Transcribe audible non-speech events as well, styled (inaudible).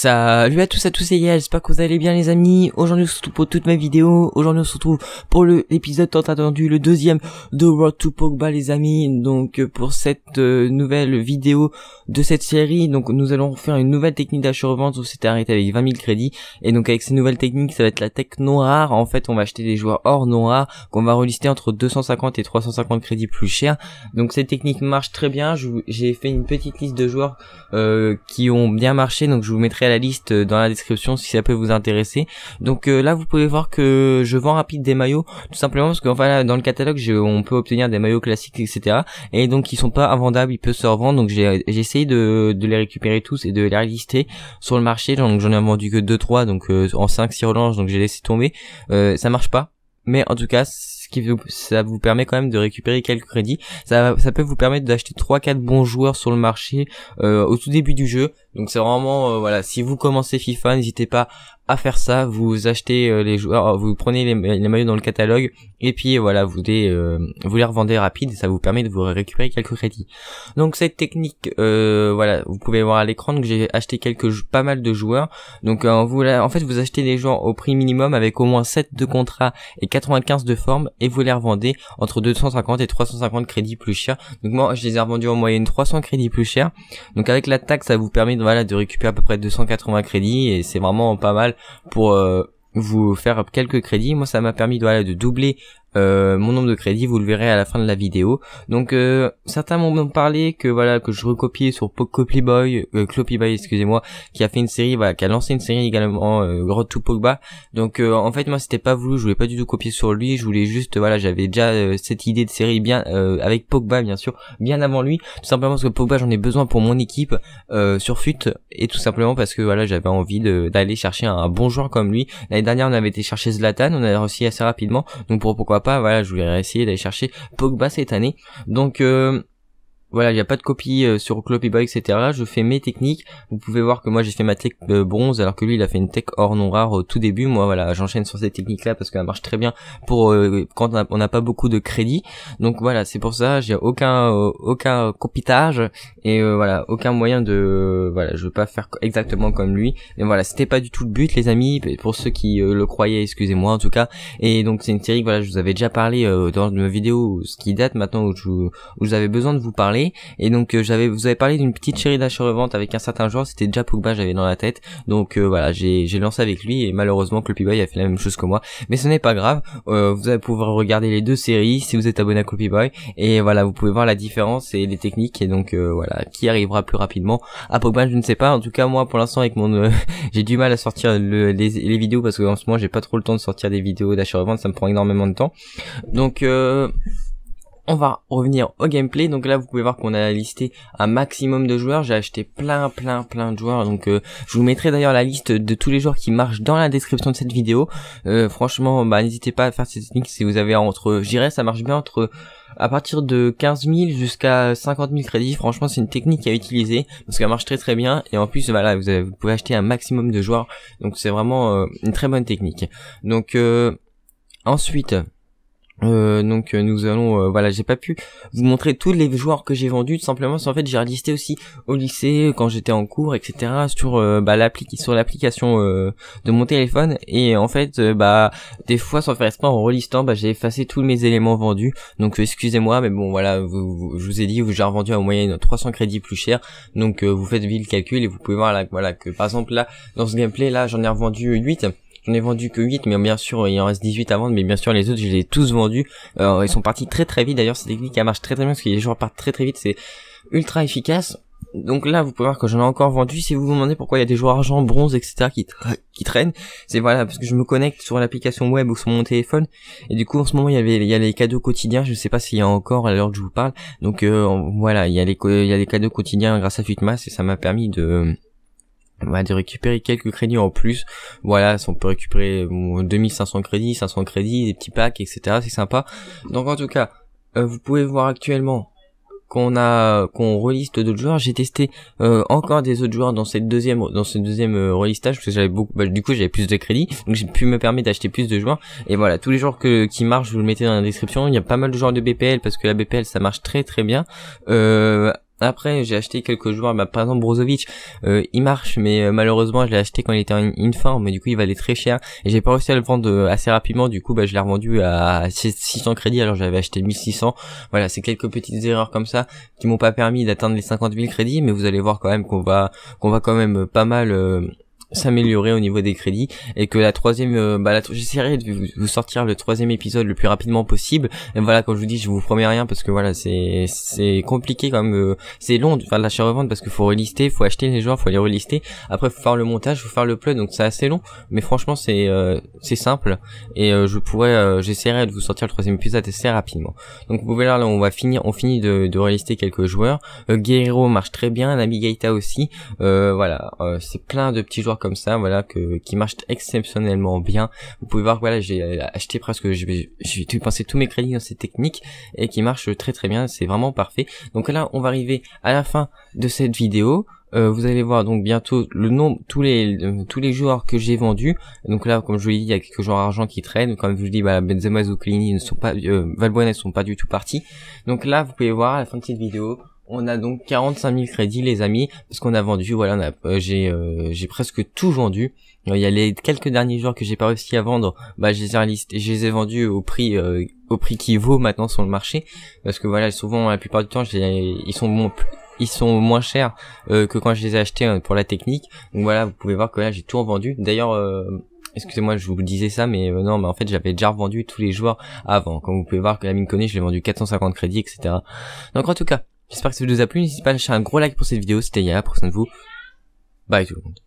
Salut à tous, à tous et à j'espère que vous allez bien les amis. Aujourd'hui on se retrouve pour toutes mes vidéos Aujourd'hui on se retrouve pour l'épisode tant attendu, le deuxième de World to Pogba les amis. Donc euh, pour cette euh, nouvelle vidéo de cette série, donc nous allons faire une nouvelle technique d'achat-revente. Où s'était arrêté avec 20 000 crédits. Et donc avec ces nouvelles techniques, ça va être la tech rare En fait on va acheter des joueurs hors noir qu'on va relister entre 250 et 350 crédits plus cher. Donc cette technique marche très bien. J'ai fait une petite liste de joueurs euh, qui ont bien marché. Donc je vous mettrai la liste dans la description si ça peut vous intéresser. Donc euh, là vous pouvez voir que je vends rapide des maillots tout simplement parce que enfin dans le catalogue je, on peut obtenir des maillots classiques etc. Et donc ils sont pas invendables, ils peuvent se revendre donc j'ai essayé de, les récupérer tous et de les lister sur le marché donc j'en ai vendu que 2-3 donc euh, en 5-6 relances donc j'ai laissé tomber. Euh, ça marche pas mais en tout cas ce qui vous, ça vous permet quand même de récupérer quelques crédits ça, ça peut vous permettre d'acheter 3 4 bons joueurs sur le marché au tout début du jeu donc c'est vraiment euh, voilà, si vous commencez FIFA, n'hésitez pas à faire ça. Vous achetez euh, les joueurs, ah, vous prenez les, maillots dans le catalogue et puis voilà, vous les euh, vous les revendez rapide. Et ça vous permet de vous récupérer quelques crédits. Donc cette technique, voilà, vous pouvez voir à l'écran que j'ai acheté quelques pas mal de joueurs. Donc vous en fait vous achetez les joueurs au prix minimum avec au moins 7 de contrats et 95 de forme et vous les revendez entre 250 et 350 crédits plus chers Donc moi je les ai revendus en moyenne 300 crédits plus chers Donc avec la taxe ça vous permet de récupérer à peu près 280 crédits et c'est vraiment pas mal pour euh, vous faire quelques crédits. Moi, ça m'a permis de doubler euh, mon nombre de crédits, vous le verrez à la fin de la vidéo. Donc euh, certains m'ont parlé que voilà que je recopiais sur Boy euh, excusez-moi, qui a fait une série, voilà, qui a lancé une série également euh, Road to Pogba. Donc euh, en fait moi c'était pas voulu, je voulais pas du tout copier sur lui, je voulais juste voilà j'avais déjà cette idée de série bien avec Pogba bien sûr, bien avant lui, tout simplement parce que Pogba j'en ai besoin pour mon équipe sur fut et tout simplement parce que voilà j'avais envie d'aller chercher un, bon joueur comme lui. L'année dernière on avait été chercher Zlatan, on a réussi assez rapidement, donc pour pourquoi pas voilà, je voulais essayer d'aller chercher Pogba cette année. Donc euh, voilà, il n'y a pas de copie euh, sur Boy, etc. Je fais mes techniques. Vous pouvez voir que moi j'ai fait ma tech euh, bronze, alors que lui il a fait une tech hors non rare au euh, tout début. Moi voilà, j'enchaîne sur cette technique là parce qu'elle marche très bien pour euh, quand on n'a pas beaucoup de crédit. Donc voilà, c'est pour ça, j'ai aucun aucun copitage et voilà, aucun moyen de voilà, je veux pas faire exactement comme lui. Mais voilà, c'était pas du tout le but les amis, pour ceux qui le croyaient, excusez-moi en tout cas. Et donc c'est une série que voilà, je vous avais déjà parlé dans une vidéo ce qui date maintenant où je, besoin de vous parler et donc euh, j'avais, vous avez parlé d'une petite série d'achat-revente avec un certain joueur, c'était déjà Pogba, j'avais dans la tête. Donc euh, voilà, j'ai, lancé avec lui et malheureusement Boy a fait la même chose que moi. Mais ce n'est pas grave, euh, vous allez pouvoir regarder les deux séries si vous êtes abonné à Boy. Et voilà, vous pouvez voir la différence et les techniques. Et donc voilà, qui arrivera plus rapidement à Pogba, je ne sais pas. En tout cas moi pour l'instant avec mon... (laughs) j'ai du mal à sortir les, vidéos parce que en ce moment j'ai pas trop le temps de sortir des vidéos d'achat-revente, ça me prend énormément de temps. Donc... Euh, on va revenir au gameplay. Donc là, vous pouvez voir qu'on a listé un maximum de joueurs. J'ai acheté plein, plein, plein de joueurs. Donc euh, je vous mettrai d'ailleurs la liste de tous les joueurs qui marchent dans la description de cette vidéo. Euh, franchement, bah, n'hésitez pas à faire cette technique si vous avez entre... J'irai, ça marche bien entre... À partir de 15 000 jusqu'à 50 000 crédits, franchement, c'est une technique à utiliser parce qu'elle marche très très bien. Et en plus, voilà, vous, pouvez acheter un maximum de joueurs. Donc c'est vraiment euh, une très bonne technique. Donc ensuite... Euh, donc euh, nous allons euh, voilà j'ai pas pu vous montrer tous les joueurs que j'ai vendus tout simplement parce qu'en fait j'ai relisté aussi au lycée quand j'étais en cours etc sur bah, l'appli sur l'application de mon téléphone et en fait bah des fois sans faire exprès en relistant bah j'ai effacé tous mes éléments vendus donc excusez-moi mais bon voilà vous, je vous ai dit j'ai revendu en moyenne 300 crédits plus cher donc vous faites vite le calcul et vous pouvez voir là voilà que par exemple là dans ce gameplay là j'en ai revendu 8 J'en ai vendu que 8, mais bien sûr, il en reste 18 à vendre, mais bien sûr, les autres, je les ai tous vendus. Euh, ils sont partis très très vite. D'ailleurs, cette technique, elle marche très très bien, parce que les joueurs partent très très vite. C'est ultra efficace. Donc là, vous pouvez voir que j'en ai encore vendu. Si vous vous demandez pourquoi il y a des joueurs argent, bronze, etc. qui, traînent, c'est voilà, parce que je me connecte sur l'application web ou sur mon téléphone. Et du coup, en ce moment, il y avait a les cadeaux quotidiens. Je ne sais pas s'il y a encore à l'heure que je vous parle. Donc euh, voilà, il y, a les, il y a les cadeaux quotidiens grâce à Fitmas et ça m'a permis de on va récupérer quelques crédits en plus. Voilà, on peut récupérer 2500 euh, crédits, 500 crédits, des petits packs, etc. C'est sympa. Donc en tout cas, euh, vous pouvez voir actuellement qu'on a qu'on reliste d'autres joueurs. J'ai testé euh, encore des autres joueurs dans cette deuxième dans ce deuxième relistage parce que j'avais beaucoup bah, du coup j'avais plus de crédits donc j'ai pu me permettre d'acheter plus de joueurs et voilà tous les joueurs que qui marchent je vous le mettez dans la description. Il y a pas mal de joueurs de BPL parce que la BPL ça marche très très bien. Euh, après, j'ai acheté quelques joueurs, bah, par exemple Brozovic, euh, il marche, mais euh, malheureusement, je l'ai acheté quand il était en in mais du coup, il valait très cher, et j'ai pas réussi à le vendre euh, assez rapidement, du coup, bah, je l'ai revendu à 600 crédits, alors j'avais acheté 1600, voilà, c'est quelques petites erreurs comme ça, qui m'ont pas permis d'atteindre les 50 000 crédits, mais vous allez voir quand même qu'on va, qu'on va quand même pas mal s'améliorer au niveau des crédits et que la troisième euh, bah j'essaierai de vous sortir le troisième épisode le plus rapidement possible et voilà quand je vous dis je vous promets rien parce que voilà c'est c'est compliqué comme euh, c'est long de faire de l'achat revente parce qu'il faut relister faut acheter les joueurs faut les relister après faut faire le montage faut faire le plot donc c'est assez long mais franchement c'est euh, c'est simple et je pourrais j'essaierai de vous sortir le troisième épisode assez rapidement donc vous pouvez là, là on va finir on finit de, de relister quelques joueurs Guerrero marche très bien Namigata aussi voilà c'est plein de petits joueurs comme ça, voilà, que qui marche exceptionnellement bien. Vous pouvez voir, voilà, j'ai acheté presque, j'ai dépensé tous mes crédits dans cette technique et qui marche très très bien. C'est vraiment parfait. Donc là, on va arriver à la fin de cette vidéo. Euh, vous allez voir donc bientôt le nombre tous les tous les joueurs que j'ai vendus donc là comme je vous l'ai dit il y a quelques joueurs argent qui traînent comme je vous dis bah, Benzema ne sont pas euh, Valbuena ne sont pas du tout partis donc là vous pouvez voir à la fin de cette vidéo on a donc 45 000 crédits, les amis, parce qu'on a vendu. Voilà, euh, j'ai euh, j'ai presque tout vendu. Euh, il y a les quelques derniers joueurs que j'ai pas réussi à vendre, bah je les ai je les ai vendus au prix au prix qui vaut maintenant sur le marché, parce que voilà, souvent la plupart du temps, ils sont ils sont moins chers que quand je les ai achetés pour la technique. Donc voilà, vous pouvez voir que là j'ai tout revendu D'ailleurs Excusez-moi, je vous disais ça, mais non, mais en fait, j'avais déjà revendu tous les joueurs avant. Comme vous pouvez voir, que la mine connaît, je l'ai vendu 450 crédits, etc. Donc, en tout cas, J'espère que ça vous a plu. N'hésitez pas à lâcher un gros like pour cette vidéo. C'était Yaya, pour soin de vous. Bye tout le monde.